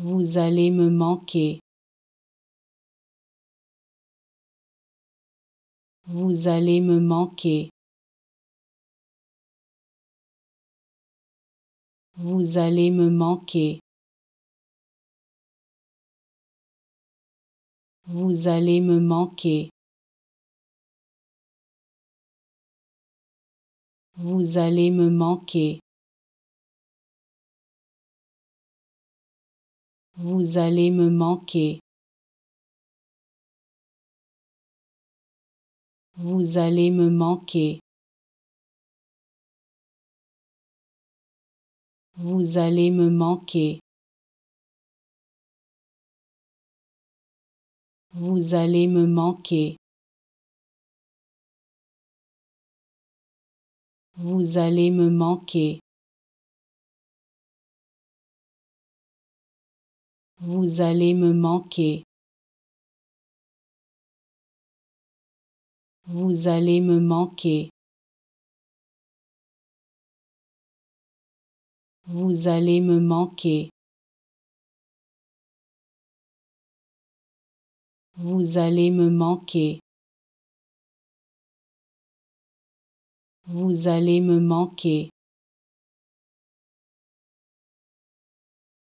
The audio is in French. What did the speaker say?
Vous allez me manquer. Vous allez me manquer. Vous allez me manquer. Vous allez me manquer. Vous allez me manquer. Vous allez me manquer. Vous allez me manquer. Vous allez me manquer. Vous allez me manquer. Vous allez me manquer. Vous allez me manquer. Vous allez me manquer. Vous allez me manquer. Vous allez me manquer. Vous allez me manquer.